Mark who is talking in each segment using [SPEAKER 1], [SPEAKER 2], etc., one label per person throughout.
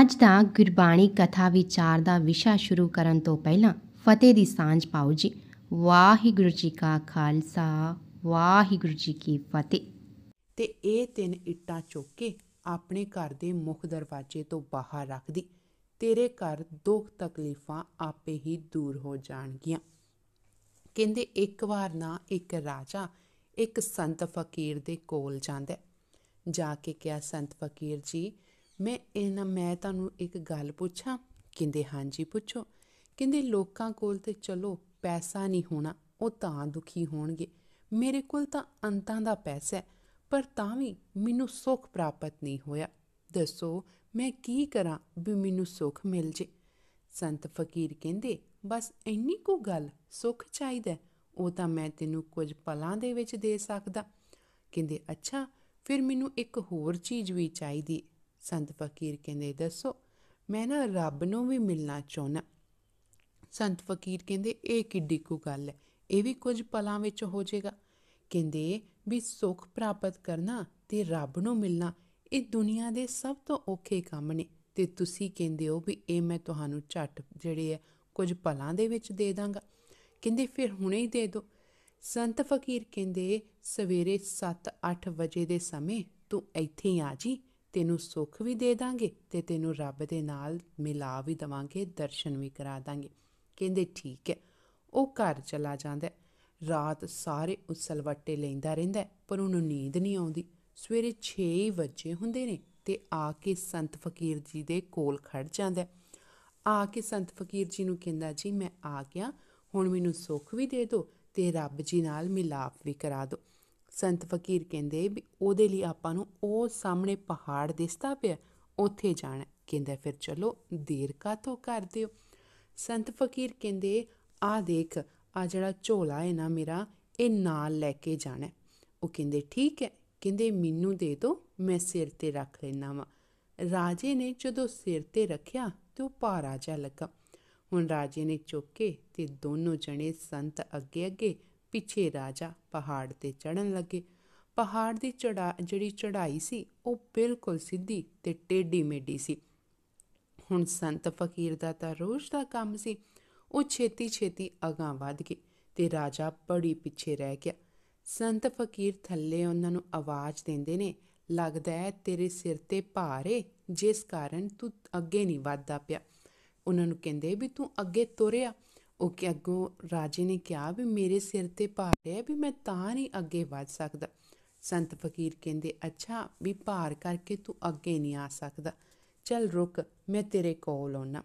[SPEAKER 1] ਅੱਜ ਦਾ ਗੁਰਬਾਣੀ ਕਥਾ ਵਿਚਾਰ ਦਾ ਵਿਸ਼ਾ ਸ਼ੁਰੂ ਕਰਨ ਤੋਂ ਪਹਿਲਾਂ ਫਤਿਹ ਦੀ ਸਾਂਝ ਪਾਓ ਜੀ ਵਾਹਿਗੁਰੂ ਜੀ ਕਾ ਖਾਲਸਾ ਵਾਹਿਗੁਰੂ ਜੀ ਕੀ ਫਤਿਹ ਤੇ ਇਹ ਤਿੰਨ ਇੱਟਾਂ ਚੁੱਕ ਕੇ ਆਪਣੇ ਘਰ ਦੇ ਮੁੱਖ ਦਰਵਾਜ਼ੇ ਤੋਂ ਬਾਹਰ ਰੱਖ ਦੀ ਤੇਰੇ ਘਰ ਦੁੱਖ ਤਕਲੀਫਾਂ ਆਪੇ ਹੀ ਦੂਰ ਹੋ ਜਾਣਗੀਆਂ ਕਹਿੰਦੇ ਇੱਕ ਵਾਰ ਨਾ ਇੱਕ ਰਾਜਾ ਇੱਕ ਸੰਤ ਫਕੀਰ ਦੇ ਕੋਲ ਜਾਂਦਾ ਜਾ ਕੇ ਕਿਹਾ ਸੰਤ ਫਕੀਰ ਜੀ ਮੈਂ ਇਹਨਾਂ ਮੈਂ ਤੁਹਾਨੂੰ ਇੱਕ ਗੱਲ ਪੁੱਛਾਂ ਕਹਿੰਦੇ ਹਾਂਜੀ ਪੁੱਛੋ ਕਹਿੰਦੇ ਲੋਕਾਂ ਕੋਲ ਤੇ ਚਲੋ ਪੈਸਾ ਨਹੀਂ ਹੋਣਾ ਉਹ ਤਾਂ ਦੁਖੀ ਹੋਣਗੇ ਮੇਰੇ ਕੋਲ ਤਾਂ ਅੰਤਾਂ ਦਾ ਪੈਸਾ ਹੈ ਪਰ ਤਾਂ ਵੀ ਮੈਨੂੰ ਸੁੱਖ ਪ੍ਰਾਪਤ ਨਹੀਂ ਹੋਇਆ ਦੱਸੋ ਮੈਂ ਕੀ ਕਰਾਂ ਵੀ ਮੈਨੂੰ ਸੁੱਖ ਮਿਲ ਜੇ ਸੰਤ ਫਕੀਰ ਕਹਿੰਦੇ ਬਸ ਇੰਨੀ ਕੋ ਗੱਲ ਸੁੱਖ ਚਾਹੀਦਾ ਉਹ ਤਾਂ ਮੈਂ ਤੈਨੂੰ ਕੁਝ ਪਲਾਂ ਦੇ ਵਿੱਚ ਦੇ ਸਕਦਾ ਕਹਿੰਦੇ ਅੱਛਾ ਫਿਰ ਮੈਨੂੰ ਇੱਕ ਹੋਰ ਚੀਜ਼ ਵੀ ਚਾਹੀਦੀ ਸੰਤ ਫਕੀਰ ਕਹਿੰਦੇ ਦੱਸੋ ਮੈਂ ਨਾ ਰੱਬ ਨੂੰ ਵੀ ਮਿਲਣਾ ਚਾਹੁੰਦਾ ਸੰਤ ਫਕੀਰ ਕਹਿੰਦੇ ਇਹ ਕਿੱਡੀ ਕੁ ਗੱਲ ਹੈ ਇਹ ਵੀ ਕੁਝ ਪਲਾਂ ਵਿੱਚ ਹੋ ਜਾਏਗਾ ਕਹਿੰਦੇ ਵੀ ਸੁਖ ਪ੍ਰਾਪਤ ਕਰਨਾ ਤੇ ਰੱਬ ਨੂੰ ਮਿਲਣਾ ਇਹ ਦੁਨੀਆ ਦੇ ਸਭ ਤੋਂ ਔਖੇ ਕੰਮ ਨੇ ਤੇ ਤੁਸੀਂ ਕਹਿੰਦੇ ਹੋ ਵੀ ਇਹ ਮੈਂ ਤੁਹਾਨੂੰ ਛੱਟ ਜਿਹੜੇ ਆ ਕੁਝ ਪਲਾਂ ਦੇ ਵਿੱਚ ਦੇ ਦਾਂਗਾ ਕਹਿੰਦੇ ਫਿਰ ਹੁਣੇ ਹੀ ਦੇ ਦਿਓ ਸੰਤ ਫਕੀਰ ਕਹਿੰਦੇ ਸਵੇਰੇ 7-8 ਵਜੇ ਦੇ ਸਮੇਂ ਤੂੰ ਇੱਥੇ ਆ ਜੀ ਤੈਨੂੰ ਸੁੱਖ ਵੀ ਦੇ ਦਾਂਗੇ ਤੇ ਤੈਨੂੰ ਰੱਬ ਦੇ ਨਾਲ ਮਿਲਾ ਵੀ ਦਵਾਂਗੇ ਦਰਸ਼ਨ ਵੀ ਕਰਾ ਦਾਂਗੇ ਕਹਿੰਦੇ ਠੀਕ ਹੈ ਉਹ ਘਰ ਚਲਾ ਜਾਂਦਾ ਰਾਤ ਸਾਰੇ ਉਸਲਵੱਟੇ ਲੈਂਦਾ ਰਹਿੰਦਾ ਪਰ ਉਹਨੂੰ ਨੀਂਦ ਨਹੀਂ ਆਉਂਦੀ ਸਵੇਰੇ 6 ਵਜੇ ਹੁੰਦੇ ਨੇ ਤੇ ਆ ਕੇ ਸੰਤ ਫਕੀਰ ਜੀ ਦੇ ਕੋਲ ਖੜ ਜਾਂਦਾ ਆ ਕੇ ਸੰਤ ਫਕੀਰ ਜੀ ਨੂੰ ਕਹਿੰਦਾ ਜੀ ਮੈਂ ਆ ਗਿਆ ਹੁਣ ਮੈਨੂੰ ਸੁੱਖ ਵੀ ਦੇ ਦਿਓ ਤੇ ਰੱਬ ਜੀ ਨਾਲ ਮਿਲਾਪ ਵੀ ਕਰਾ ਦਿਓ ਸੰਤ ਫਕੀਰ ਕਹਿੰਦੇ ਵੀ ਉਹਦੇ ਲਈ ਆਪਾਂ ਨੂੰ ਉਹ ਸਾਹਮਣੇ ਪਹਾੜ ਦਿਸਦਾ ਪਿਆ ਉੱਥੇ ਜਾਣਾ ਕਹਿੰਦਾ ਫਿਰ ਚਲੋ ਦੇਰ ਕਾਤੋਂ ਕਰਦੇ ਹੋ ਸੰਤ ਫਕੀਰ ਕਹਿੰਦੇ ਆ ਦੇਖ ਆ ਜਿਹੜਾ ਝੋਲਾ ਹੈ ਨਾ ਮੇਰਾ ਇਹ ਨਾਲ ਲੈ ਕੇ ਜਾਣਾ ਉਹ ਕਹਿੰਦੇ ਠੀਕ ਹੈ ਕਹਿੰਦੇ ਮੈਨੂੰ ਦੇ ਦੋ ਮੈਂ ਸਿਰ ਤੇ ਰੱਖ ਲੈਣਾ ਵਾ ਰਾਜੇ ਨੇ ਜਦੋਂ ਸਿਰ ਤੇ ਰੱਖਿਆ ਤੇ ਉਹ ਭਾਰਾ ਜਾ ਲੱਗਾ ਹੁਣ ਰਾਜੇ ਨੇ ਚੁੱਕੇ ਤੇ ਦੋਨੋਂ ਜਣੇ ਸੰਤ ਅੱਗੇ ਅੱਗੇ ਪਿੱਛੇ ਰਾਜਾ ਪਹਾੜ ਤੇ ਚੜਨ ਲੱਗੇ ਪਹਾੜ ਦੀ ਚੜਾ ਜਿਹੜੀ ਚੜਾਈ ਸੀ ਉਹ ਬਿਲਕੁਲ ਸਿੱਧੀ ਤੇ ਟੇਢੀ ਮੇਢੀ ਸੀ ਹੁਣ ਸੰਤ ਫਕੀਰ ਦਾ ਤਾਂ ਰੋਜ਼ ਦਾ ਕੰਮ ਸੀ ਉਹ ਛੇਤੀ ਛੇਤੀ ਅਗਾਂ ਵਧ ਗਏ ਤੇ ਰਾਜਾ ਬੜੀ ਪਿੱਛੇ ਰਹਿ ਗਿਆ ਸੰਤ ਫਕੀਰ ਥੱਲੇ ਉਹਨਾਂ ਨੂੰ ਆਵਾਜ਼ ਦਿੰਦੇ ਨੇ ਲੱਗਦਾ ਹੈ ਤੇਰੇ ਸਿਰ ਤੇ ਭਾਰ ਏ ਜਿਸ ਕਾਰਨ ਤੂੰ ਅੱਗੇ ਨਹੀਂ ਵਧਦਾ ਪਿਆ ਉਹਨਾਂ ਨੂੰ ਕਹਿੰਦੇ ਵੀ ਤੂੰ ਅੱਗੇ ਤੁਰਿਆ ਉਹ ਕਿ ਅੱਗੋਂ ਰਾਜੇ ਨੇ ਕਿਹਾ ਵੀ ਮੇਰੇ ਸਿਰ ਤੇ ਭਾਰ ਹੈ ਵੀ ਮੈਂ ਤਾਂ ਨਹੀਂ ਅੱਗੇ ਵੱਧ ਸਕਦਾ ਸੰਤ ਫਕੀਰ ਕਹਿੰਦੇ ਅੱਛਾ ਵੀ ਭਾਰ ਕਰਕੇ ਤੂੰ ਅੱਗੇ ਨਹੀਂ ਆ ਸਕਦਾ ਚੱਲ ਰੁਕ ਮੈਂ ਤੇਰੇ ਕੋਲ ਆਉਣਾ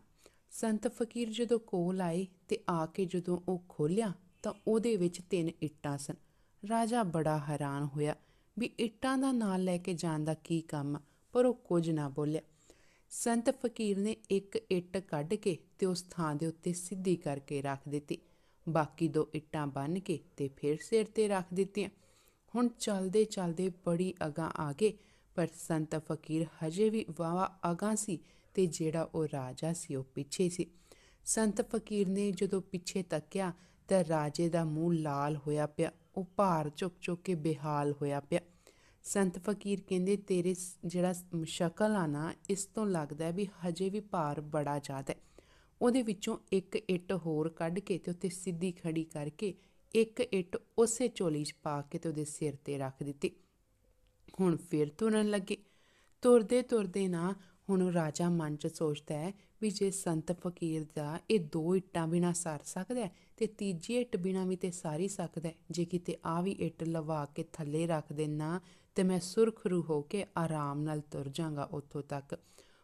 [SPEAKER 1] ਸੰਤ ਫਕੀਰ ਜਦੋਂ ਕੋਲ ਆਏ ਤੇ ਆ ਕੇ ਜਦੋਂ ਉਹ ਖੋਲਿਆ ਤਾਂ ਉਹਦੇ ਵਿੱਚ ਤਿੰਨ ਇੱਟਾਂ ਸਨ ਰਾਜਾ ਬੜਾ ਹੈਰਾਨ ਹੋਇਆ ਵੀ ਇੱਟਾਂ ਦਾ ਨਾਂ ਲੈ ਕੇ ਜਾਣ ਦਾ ਕੀ ਕੰਮ ਪਰ ਉਹ ਕੁਝ ਨਾ ਬੋਲਿਆ ਸੰਤ ਫਕੀਰ ਨੇ ਇੱਕ ਇੱਟ ਕੱਢ ਕੇ ਤੇ ਉਸ ਥਾਂ ਦੇ ਉੱਤੇ ਸਿੱਧੀ ਕਰਕੇ ਰੱਖ ਦਿੱਤੀ ਬਾਕੀ ਦੋ ਇੱਟਾਂ ਬੰਨ ਕੇ ਤੇ ਫਿਰ ਸਿਰ ਤੇ ਰੱਖ ਦਿੱਤੀਆਂ ਹੁਣ ਚੱਲਦੇ ਚੱਲਦੇ ਬੜੀ ਅਗਾ ਆ ਗਏ ਪਰ ਸੰਤ ਫਕੀਰ ਹਜੇ ਵੀ ਵਾਵਾ ਅਗਾ ਸੀ ਤੇ ਜਿਹੜਾ ਉਹ ਰਾਜਾ ਸੀ ਉਹ ਪਿੱਛੇ ਸੀ ਸੰਤ ਫਕੀਰ ਨੇ ਜਦੋਂ ਪਿੱਛੇ ਤੱਕਿਆ ਤਾਂ ਰਾਜੇ ਦਾ ਮੂੰਹ ਲਾਲ ਹੋਇਆ ਪਿਆ ਉਹ ਭਾਰ ਚੁੱਕ ਚੁੱਕ ਕੇ ਬਿਹਾਲ ਹੋਇਆ ਪਿਆ ਸੰਤ ਫਕੀਰ ਕਹਿੰਦੇ ਤੇਰੇ ਜਿਹੜਾ ਸ਼ਕਲ ਆ ਨਾ ਇਸ ਤੋਂ ਲੱਗਦਾ ਵੀ ਹਜੇ ਵੀ ਭਾਰ ਬੜਾ ਜ਼ਿਆਦਾ ਹੈ ਉਹਦੇ ਵਿੱਚੋਂ ਇੱਕ ਇੱਟ ਹੋਰ ਕੱਢ ਕੇ ਤੇ ਉੱਤੇ ਸਿੱਧੀ ਖੜੀ ਕਰਕੇ ਇੱਕ ਇੱਟ ਉਸੇ ਝੋਲੀ 'ਚ ਪਾ ਕੇ ਤੇ ਉਹਦੇ ਸਿਰ ਤੇ ਰੱਖ ਦਿੱਤੀ ਹੁਣ ਫਿਰ ਤੁਰਨ ਲੱਗੇ ਤੁਰਦੇ ਤੁਰਦੇ ਨਾ ਹੁਣ ਉਹ ਰਾਜਾ ਮਨ 'ਚ ਸੋਚਦਾ ਹੈ ਵੀ ਜੇ ਸੰਤ ਫਕੀਰ ਦਾ ਇਹ ਦੋ ਇੱਟਾਂ ਬਿਨਾ ਸਰ ਸਕਦਾ ਤੇ ਤੀਜੀ ਇੱਟ ਬਿਨਾ ਵੀ ਤੇ ਸਾਰੀ ਸਕਦਾ ਜੇ ਕਿਤੇ ਆ ਵੀ ਇੱਟ ਲਵਾ ਕੇ ਥੱਲੇ ਰੱਖ ਦੇਣਾ ਤੇ ਮੈਂ ਸੁਰਖਰੂ ਹੋ ਕੇ ਆਰਾਮ ਨਾਲ ਤੁਰ ਜਾਗਾ ਉੱਥੋਂ ਤੱਕ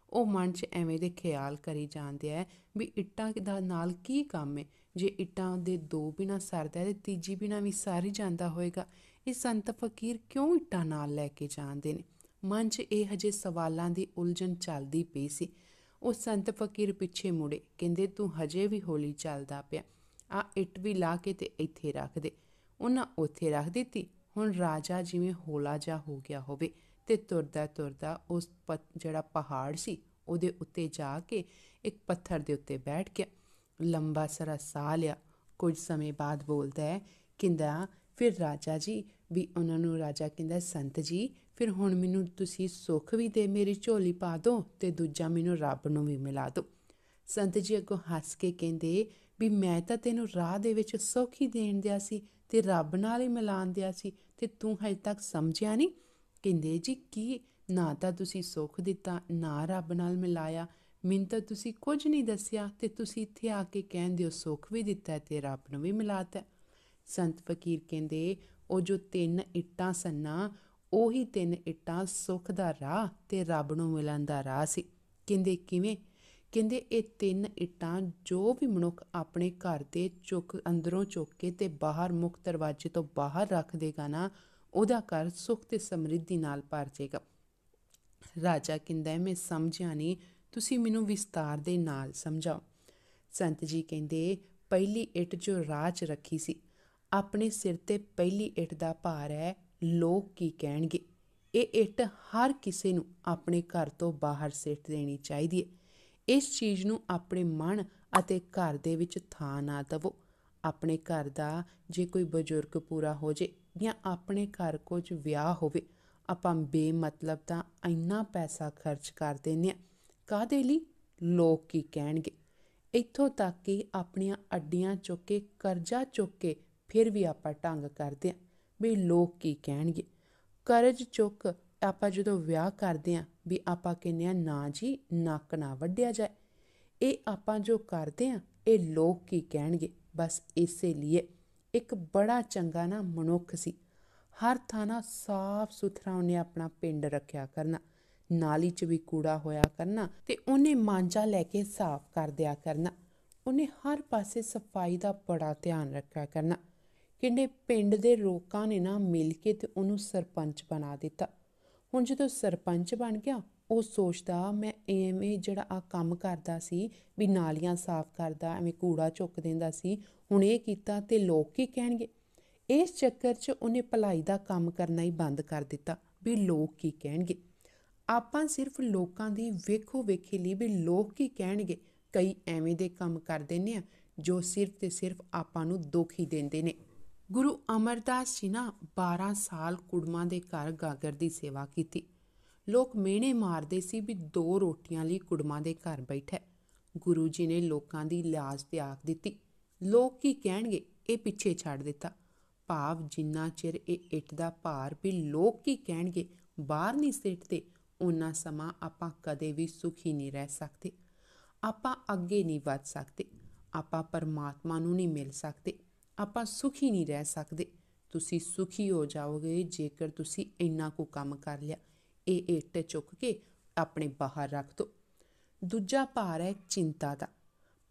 [SPEAKER 1] ਉਹ ਮਨ 'ਚ ਐਵੇਂ ਦੇ ਖਿਆਲ ਕਰੀ ਜਾਂਦੇ ਆ ਵੀ ਇੱਟਾਂ ਦਾ ਨਾਲ ਕੀ ਕੰਮ ਹੈ ਜੇ ਇੱਟਾਂ ਦੇ ਦੋ ਬਿਨਾ ਸਰਦਾ ਤੇ ਤੀਜੀ ਬਿਨਾ ਵੀ ਸਾਰੀ ਜਾਂਦਾ ਹੋਏਗਾ ਇਹ ਸੰਤ ਫਕੀਰ ਕਿਉਂ ਇੱਟਾਂ ਨਾਲ ਲੈ ਕੇ ਜਾਂਦੇ ਨੇ ਮਨ 'ਚ ਇਹ ਹਜੇ ਸਵਾਲਾਂ ਦੀ ਉਲਝਣ ਚੱਲਦੀ ਪਈ ਸੀ ਉਹ ਸੰਤ ਫਕੀਰ ਪਿੱਛੇ ਮੁੜੇ ਕਹਿੰਦੇ ਤੂੰ ਹਜੇ ਵੀ ਹੋਲੀ ਚੱਲਦਾ ਪਿਆ ਆ ਇੱਟ ਵੀ ਲਾ ਕੇ ਤੇ ਇੱਥੇ ਰੱਖ ਦੇ ਉਹਨਾਂ ਉੱਥੇ ਰੱਖ ਦਿੱਤੀ ਹੁਣ ਰਾਜਾ ਜਿਵੇਂ ਹੋਲਾ ਜਾ ਹੋ ਗਿਆ ਹੋਵੇ ਤੇ ਤੁਰਦਾ ਤੁਰਦਾ ਉਸ ਜਿਹੜਾ ਪਹਾੜ ਸੀ ਉਹਦੇ ਉੱਤੇ ਜਾ ਕੇ ਇੱਕ ਪੱਥਰ ਦੇ ਉੱਤੇ ਬੈਠ ਗਿਆ ਲੰਬਾ ਸਰਾ ਸਾਹ ਲਿਆ ਕੁਝ ਸਮੇਂ ਬਾਅਦ ਬੋਲਦਾ ਹੈ ਕਿੰਦਾ ਫਿਰ ਰਾਜਾ ਜੀ ਵੀ ਉਹਨਾਂ ਨੂੰ ਰਾਜਾ ਕਹਿੰਦਾ ਸੰਤ ਜੀ ਫਿਰ ਹੁਣ ਮੈਨੂੰ ਤੁਸੀਂ ਸੁੱਖ ਵੀ ਦੇ ਮੇਰੀ ਝੋਲੀ ਪਾ ਦਿਓ ਤੇ ਦੂਜਾ ਮੈਨੂੰ ਰੱਬ ਨੂੰ ਵੀ ਮਿਲਾ ਦਿਓ ਸੰਤ ਜੀ ਅੱਗੋਂ ਹੱਸ ਕੇ ਕਹਿੰਦੇ ਵੀ ਮੈਂ ਤਾਂ ਤੈਨੂੰ ਰਾਹ ਦੇ ਵਿੱਚ ਹੀ ਦੇਣ ਦਿਆ ਸੀ ਤੇ ਰੱਬ ਨਾਲ ਹੀ ਮਿਲਾਣ ਦਿਆ ਸੀ ਤੇ ਤੂੰ ਹਜੇ ਤੱਕ ਸਮਝਿਆ ਨਹੀਂ ਕਹਿੰਦੇ ਜੀ ਕੀ ਨਾ ਤਾਂ ਤੁਸੀਂ ਸੁੱਖ ਦਿੱਤਾ ਨਾ ਰੱਬ ਨਾਲ ਮਿਲਾਇਆ ਮੈਂ ਤਾਂ ਤੁਸੀਂ ਕੁਝ ਨਹੀਂ ਦੱਸਿਆ ਤੇ ਤੁਸੀਂ ਇੱਥੇ ਆ ਕੇ ਕਹਿੰਦੇ ਹੋ ਸੁੱਖ ਵੀ ਦਿੱਤਾ ਤੇ ਰੱਬ ਨੂੰ ਵੀ ਮਿਲਾਤਾ ਸੰਤ ਫਕੀਰ ਕਹਿੰਦੇ ਉਹ ਜੋ ਤਿੰਨ ਇੱਟਾਂ ਸੰਨਾ ਉਹੀ ਤਿੰਨ ਇੱਟਾਂ ਸੁੱਖ ਦਾ ਰਾਹ ਤੇ ਰੱਬ ਨੂੰ ਮਿਲਣ ਦਾ ਰਾਹ ਸੀ ਕਹਿੰਦੇ ਕਿਵੇਂ ਕਹਿੰਦੇ ਇਹ ਤਿੰਨ ਇੱਟਾਂ ਜੋ ਵੀ ਮਨੁੱਖ ਆਪਣੇ ਘਰ ਦੇ ਚੁੱਕ ਅੰਦਰੋਂ ਚੁੱਕ ਕੇ ਤੇ ਬਾਹਰ ਮੁੱਖ ਦਰਵਾਜ਼ੇ ਤੋਂ ਬਾਹਰ ਰੱਖ ਦੇਗਾ ਨਾ ਉਹਦਾ ਘਰ ਸੁਖ ਤੇ ਸਮਰਿੱਧੀ ਨਾਲ ਭਰ ਜਾਏਗਾ ਰਾਜਾ ਕਹਿੰਦਾ ਮੈਂ ਸਮਝਿਆ ਨਹੀਂ ਤੁਸੀਂ ਮੈਨੂੰ ਵਿਸਤਾਰ ਦੇ ਨਾਲ ਸਮਝਾਓ ਸੰਤ ਜੀ ਕਹਿੰਦੇ ਪਹਿਲੀ ਇੱਟ ਜੋ ਰਾਜ ਰੱਖੀ ਸੀ ਆਪਣੇ ਸਿਰ ਤੇ ਪਹਿਲੀ ਇੱਟ ਦਾ ਭਾਰ ਹੈ ਲੋਕ ਕੀ ਕਹਿਣਗੇ ਇਹ ਇੱਟ ਹਰ ਕਿਸੇ ਨੂੰ ਆਪਣੇ ਘਰ ਤੋਂ ਬਾਹਰ ਸਿੱਟ ਦੇਣੀ ਚਾਹੀਦੀ ਹੈ ਇਸ ਚੀਜ਼ ਨੂੰ ਆਪਣੇ ਮਨ ਅਤੇ ਘਰ ਦੇ ਵਿੱਚ ਥਾਂ ਨਾ ਦਵੋ ਆਪਣੇ ਘਰ ਦਾ ਜੇ ਕੋਈ ਬਜ਼ੁਰਗ ਪੂਰਾ ਹੋ ਜੇ ਜਾਂ ਆਪਣੇ ਘਰ ਕੋਚ ਵਿਆਹ ਹੋਵੇ ਆਪਾਂ ਬੇਮਤਲਬ ਤਾਂ ਇੰਨਾ ਪੈਸਾ ਖਰਚ ਕਰ ਦਿੰਨੇ ਆ ਕਾਦੇ ਲਈ ਲੋਕ ਕੀ ਕਹਿਣਗੇ ਇੱਥੋਂ ਤੱਕ ਕਿ ਆਪਣੀਆਂ ਅੱਡੀਆਂ ਚੁੱਕ ਕੇ ਕਰਜ਼ਾ ਚੁੱਕ ਕੇ ਫਿਰ ਵੀ ਆਪਾਂ ਟੰਗ ਕਰਦੇ ਆ ਵੀ ਲੋਕ ਕੀ ਕਹਿਣਗੇ ਕਰਜ਼ ਚੁੱਕ ਆਪਾਂ ਜਦੋਂ ਵਿਆਹ ਕਰਦੇ ਆਂ ਵੀ ਆਪਾਂ ਕਹਿੰਨੇ ਆ ਨਾ ਜੀ ਨੱਕ ਨਾ ਵੱਢਿਆ ਜਾਏ ਇਹ ਆਪਾਂ ਜੋ ਕਰਦੇ ਆਂ ਇਹ ਲੋਕ ਕੀ ਕਹਿਣਗੇ ਬਸ ਇਸੇ ਲਈ ਇੱਕ ਬੜਾ ਚੰਗਾ ਨਾ ਮਨੁੱਖ ਸੀ ਹਰ ਥਾਂ ਨਾ ਸਾਫ਼ ਸੁਥਰਾ ਉਹਨੇ ਆਪਣਾ ਪਿੰਡ ਰੱਖਿਆ ਕਰਨਾ ਨਾਲੀ 'ਚ ਵੀ ਕੂੜਾ ਹੋਇਆ ਕਰਨਾ ਤੇ ਉਹਨੇ ਮਾਂਜਾ ਲੈ ਕੇ ਸਾਫ਼ ਕਰ ਦਿਆ ਕਰਨਾ ਉਹਨੇ ਹਰ ਪਾਸੇ ਸਫਾਈ ਦਾ ਬੜਾ ਧਿਆਨ ਰੱਖਿਆ ਕਰਨਾ ਕਿੰਨੇ ਪਿੰਡ ਦੇ ਲੋਕਾਂ ਨੇ ਨਾ ਮਿਲ ਕੇ ਤੇ ਉਹਨੂੰ ਸਰਪੰਚ ਬਣਾ ਦਿੱਤਾ ਹੁਣ ਜਦੋਂ ਸਰਪੰਚ ਬਣ ਗਿਆ ਉਹ ਸੋਚਦਾ ਮੈਂ ਐਵੇਂ ਜਿਹੜਾ ਆ ਕੰਮ ਕਰਦਾ ਸੀ ਵੀ ਨਾਲੀਆਂ ਸਾਫ਼ ਕਰਦਾ ਐਵੇਂ ਕੂੜਾ ਚੁੱਕ ਦਿੰਦਾ ਸੀ ਹੁਣ ਇਹ ਕੀਤਾ ਤੇ ਲੋਕ ਕੀ ਕਹਿਣਗੇ ਇਸ ਚੱਕਰ 'ਚ ਉਹਨੇ ਭਲਾਈ ਦਾ ਕੰਮ ਕਰਨਾ ਹੀ ਬੰਦ ਕਰ ਦਿੱਤਾ ਵੀ ਲੋਕ ਕੀ ਕਹਿਣਗੇ ਆਪਾਂ ਸਿਰਫ ਲੋਕਾਂ ਦੀ ਵੇਖੋ ਵੇਖੀ ਲਈ ਵੀ ਲੋਕ ਕੀ ਕਹਿਣਗੇ ਕਈ ਐਵੇਂ ਦੇ ਕੰਮ ਕਰਦੇ ਨੇ ਜੋ ਸਿਰਫ ਤੇ ਸਿਰਫ ਆਪਾਂ ਨੂੰ ਦੁੱਖ ਹੀ ਦਿੰਦੇ ਨੇ ਗੁਰੂ ਅਮਰਦਾਸ ਜੀ ਨਾ 12 ਸਾਲ ਕੁੜਮਾ ਦੇ ਘਰ ਗਾਗਰ ਦੀ ਸੇਵਾ ਕੀਤੀ ਲੋਕ ਮਿਹਣੇ ਮਾਰਦੇ ਸੀ ਵੀ ਦੋ ਰੋਟੀਆਂ ਲਈ ਕੁੜਮਾ ਦੇ ਘਰ ਬੈਠਾ ਗੁਰੂ ਜੀ ਨੇ ਲੋਕਾਂ ਦੀ ਲਾਜ ਤਿਆਗ ਦਿੱਤੀ ਲੋਕ ਕੀ ਕਹਿਣਗੇ ਇਹ ਪਿੱਛੇ ਛੱਡ ਦਿੱਤਾ ਭਾਵ ਜਿੰਨਾ ਚਿਰ ਇਹ ਇੱਟ ਦਾ ਭਾਰ ਵੀ ਲੋਕ ਕੀ ਕਹਿਣਗੇ ਬਾਹਰ ਨਹੀਂ ਸਿੱਟਦੇ ਉਹਨਾਂ ਸਮਾਂ ਆਪਾਂ ਕਦੇ ਵੀ ਸੁਖੀ ਨਹੀਂ ਰਹਿ ਸਕਦੇ ਆਪਾਂ ਅੱਗੇ ਨਹੀਂ ਵੱਧ ਸਕਦੇ ਆਪਾਂ ਪਰਮਾਤਮਾ ਨੂੰ ਨਹੀਂ ਮਿਲ ਸਕਦੇ ਆਪਾਂ ਸੁਖੀ ਨਹੀਂ ਰਹਿ ਸਕਦੇ ਤੁਸੀਂ ਸੁਖੀ ਹੋ ਜਾਓਗੇ ਜੇਕਰ ਤੁਸੀਂ ਇੰਨਾ ਕੁ ਕੰਮ ਕਰ ਲਿਆ ਇਹ ਇੱਟ ਚੁੱਕ ਕੇ ਆਪਣੇ ਬਾਹਰ ਰੱਖ ਦੋ ਦੂਜਾ ਭਾਰ ਹੈ ਚਿੰਤਾ ਦਾ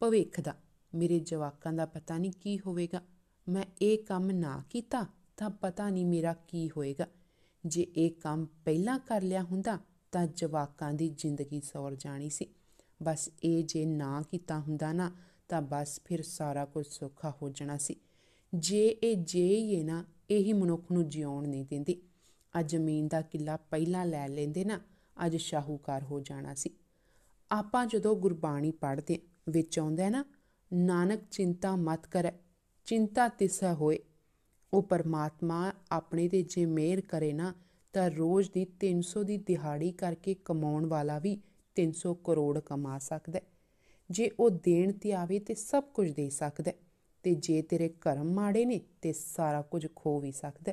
[SPEAKER 1] ਭਵਿੱਖ ਦਾ ਮੇਰੇ ਜਵਾਕਾਂ ਦਾ ਪਤਾ ਨਹੀਂ ਕੀ ਹੋਵੇਗਾ ਮੈਂ ਇਹ ਕੰਮ ਨਾ ਕੀਤਾ ਤਾਂ ਪਤਾ ਨਹੀਂ ਮੇਰਾ ਕੀ ਹੋਏਗਾ ਜੇ ਇਹ ਕੰਮ ਪਹਿਲਾਂ ਕਰ ਲਿਆ ਹੁੰਦਾ ਤਾਂ ਜਵਾਕਾਂ ਦੀ ਜ਼ਿੰਦਗੀ ਸੌਰ ਜਾਣੀ ਸੀ ਬਸ ਇਹ ਜੇ ਨਾ ਕੀਤਾ ਹੁੰਦਾ ਨਾ ਤਾਂ ਬਸ ਫਿਰ ਸਾਰਾ ਕੁਝ ਸੌਖਾ ਹੋ ਜਾਣਾ ਸੀ ਜੇ ਇਹ ਜੇ ਹੀ ਹੈ ਨਾ ਇਹੀ ਮਨੁੱਖ ਨੂੰ ਜਿਉਣ ਨਹੀਂ ਦਿੰਦੀ ਆ ਜ਼ਮੀਨ ਦਾ ਕਿੱਲਾ ਪਹਿਲਾਂ ਲੈ ਲੈਂਦੇ ਨਾ ਅੱਜ ਸ਼ਾਹੂਕਾਰ ਹੋ ਜਾਣਾ ਸੀ ਆਪਾਂ ਜਦੋਂ ਗੁਰਬਾਣੀ ਪੜ੍ਹਦੇ ਵਿੱਚ ਆਉਂਦਾ ਨਾ ਨਾਨਕ ਚਿੰਤਾ ਮਤ ਕਰੈ ਚਿੰਤਾ ਤਿਸ ਹੋਏ ਉਹ ਪਰਮਾਤਮਾ ਆਪਣੇ ਤੇ ਜੇ ਮਿਹਰ ਕਰੇ ਨਾ ਤਾਂ ਰੋਜ਼ ਦੀ 300 ਦੀ ਦਿਹਾੜੀ ਕਰਕੇ ਕਮਾਉਣ ਵਾਲਾ ਵੀ 300 ਕਰੋੜ ਕਮਾ ਸਕਦਾ ਜੇ ਉਹ ਦੇਣ ਤੇ ਆਵੇ ਤੇ ਸਭ ਕੁਝ ਦੇ ਸਕਦਾ ਤੇ ਜੇ ਤੇਰੇ ਕਰਮ ਮਾੜੇ ਨੇ ਤੇ ਸਾਰਾ ਕੁਝ ਖੋ ਵੀ ਸਕਦਾ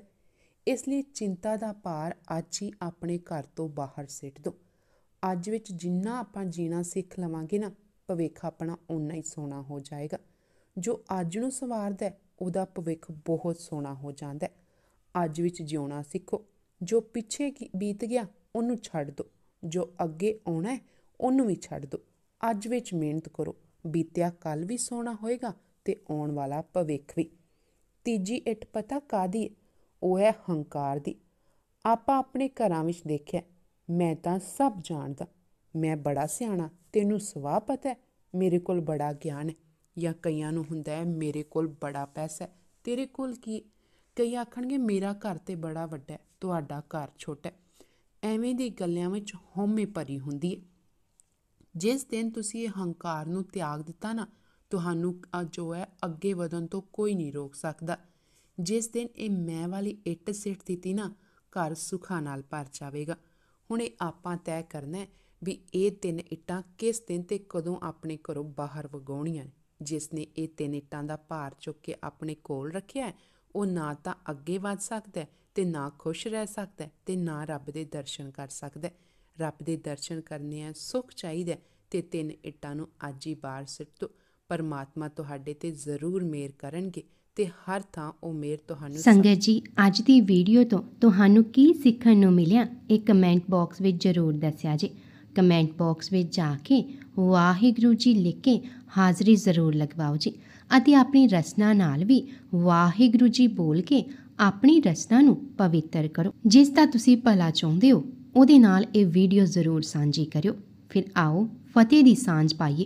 [SPEAKER 1] ਇਸ ਲਈ ਚਿੰਤਾ ਦਾ ਭਾਰ ਅੱਜ ਹੀ ਆਪਣੇ ਘਰ ਤੋਂ ਬਾਹਰ ਸਿੱਟ ਦੋ ਅੱਜ ਵਿੱਚ ਜਿੰਨਾ ਆਪਾਂ ਜੀਣਾ ਸਿੱਖ ਲਵਾਂਗੇ ਨਾ ਭਵਿੱਖ ਆਪਣਾ ਓਨਾ ਹੀ ਸੋਹਣਾ ਹੋ ਜਾਏਗਾ ਜੋ ਅੱਜ ਨੂੰ ਸਵਾਰਦਾ ਉਹਦਾ ਭਵਿੱਖ ਬਹੁਤ ਸੋਹਣਾ ਹੋ ਜਾਂਦਾ ਹੈ ਅੱਜ ਵਿੱਚ ਜਿਉਣਾ ਸਿੱਖੋ ਜੋ ਪਿੱਛੇ ਬੀਤ ਗਿਆ ਉਹਨੂੰ ਛੱਡ ਦੋ ਜੋ ਅੱਗੇ ਆਉਣਾ ਹੈ ਉਹਨੂੰ ਵੀ ਛੱਡ ਦੋ ਅੱਜ ਵਿੱਚ ਮਿਹਨਤ ਕਰੋ ਬੀਤਿਆ ਕੱਲ ਵੀ ਸੋਹਣਾ ਹੋਏਗਾ ਤੇ ਆਉਣ ਵਾਲਾ ਭਵਿੱਖ ਵੀ ਤੀਜੀ ਇੱਟ ਪਤਾ ਕਾਦੀ ਉਹ ਹੈ ਹੰਕਾਰ ਦੀ ਆਪਾਂ ਆਪਣੇ ਘਰਾਂ ਵਿੱਚ ਦੇਖਿਆ ਮੈਂ ਤਾਂ ਸਭ ਜਾਣਦਾ ਮੈਂ ਬੜਾ ਸਿਆਣਾ ਤੈਨੂੰ ਸਵਾ ਪਤਾ ਹੈ ਮੇਰੇ ਕੋਲ ਬੜਾ ਗਿਆਨ ਹੈ ਜਾਂ ਕਈਆਂ ਨੂੰ ਹੁੰਦਾ ਹੈ ਮੇਰੇ ਕੋਲ ਬੜਾ ਪੈਸਾ ਹੈ ਤੇਰੇ ਕੋਲ ਕੀ ਕਈ ਆਖਣਗੇ ਮੇਰਾ ਘਰ ਤੇ ਬੜਾ ਵੱਡਾ ਹੈ ਤੁਹਾਡਾ ਘਰ ਛੋਟਾ ਹੈ ਐਵੇਂ ਦੀ ਗੱਲਾਂ ਵਿੱਚ ਹਉਮੈ ਭਰੀ ਹੁੰਦੀ ਹੈ ਜਿਸ ਦਿਨ ਤੁਸੀਂ ਇਹ ਹੰਕਾਰ ਨੂੰ ਤਿਆਗ ਦਿੱਤਾ ਨਾ ਤੁਹਾਨੂੰ ਅੱਜ ਜੋ ਹੈ ਅੱਗੇ ਵਧਣ ਤੋਂ ਕੋਈ ਨਹੀਂ ਰੋਕ ਸਕਦਾ ਜਿਸ ਦਿਨ ਇਹ ਮੈਂ ਵਾਲੀ ਇੱਟ ਸਿੱਟ ਦਿੱਤੀ ਨਾ ਘਰ ਸੁਖਾ ਨਾਲ ਭਰ ਜਾਵੇਗਾ ਹੁਣ ਇਹ ਆਪਾਂ ਤੈਅ ਕਰਨਾ ਹੈ ਵੀ ਇਹ ਤਿੰਨ ਇੱਟਾਂ ਕਿਸ ਦਿਨ ਤੇ ਕਦੋਂ ਆਪਣੇ ਘਰੋਂ ਬਾਹਰ ਵਗਾਉਣੀਆਂ ਜਿਸ ਨੇ ਇਹ ਤਿੰਨ ਇੱਟਾਂ ਦਾ ਭਾਰ ਚੁੱਕ ਕੇ ਆਪਣੇ ਕੋਲ ਰੱਖਿਆ ਉਹ ਨਾ ਤਾਂ ਅੱਗੇ ਵਧ ਸਕਦਾ ਤੇ ਨਾ ਖੁਸ਼ ਰਹਿ ਸਕਦਾ ਤੇ ਨਾ ਰੱਬ ਦੇ ਦਰਸ਼ਨ ਕਰ ਸਕਦਾ ਰੱਬ ਦੇ ਦਰਸ਼ਨ ਕਰਨੇ ਆ ਸੁਖ ਚਾਹੀਦਾ ਤੇ ਤਿੰਨ ਇੱਟਾਂ ਨੂੰ ਅੱਜ ਹੀ ਬਾਹਰ ਸਿੱਟ ਦੋ ਪਰਮਾਤਮਾ ਤੁਹਾਡੇ ਤੇ ਜ਼ਰੂਰ ਮਿਹਰ ਕਰਨਗੇ ਤੇ ਹਰ ਥਾਂ ਉਹ ਮੇਰ ਤੁਹਾਨੂੰ ਸੰਗਤ ਜੀ ਅੱਜ ਦੀ ਵੀਡੀਓ ਤੋਂ ਤੁਹਾਨੂੰ ਕੀ ਸਿੱਖਣ ਨੂੰ ਮਿਲਿਆ ਇਹ ਕਮੈਂਟ ਬਾਕਸ ਵਿੱਚ ਜ਼ਰੂਰ ਦੱਸਿਆ ਜੀ ਕਮੈਂਟ ਬਾਕਸ ਵਿੱਚ ਜਾ ਕੇ ਵਾਹਿਗੁਰੂ ਜੀ ਲਿਖ ਕੇ ਹਾਜ਼ਰੀ ਜ਼ਰੂਰ ਲਗਵਾਓ ਜੀ ਅਤੇ ਆਪਣੀ ਰਚਨਾ ਨਾਲ ਵੀ ਵਾਹਿਗੁਰੂ ਜੀ ਬੋਲ ਕੇ ਆਪਣੀ ਰਚਨਾ ਨੂੰ ਪਵਿੱਤਰ ਕਰੋ ਜਿਸ ਦਾ ਤੁਸੀਂ ਭਲਾ ਚਾਹੁੰਦੇ ਹੋ ਉਹਦੇ ਨਾਲ ਇਹ ਵੀਡੀਓ ਜ਼ਰੂਰ ਸਾਂਝੀ ਕਰਿਓ ਫਿਰ ਆਓ ਫਤਿਹ ਦੀ ਸਾਂਝ ਪਾਈਏ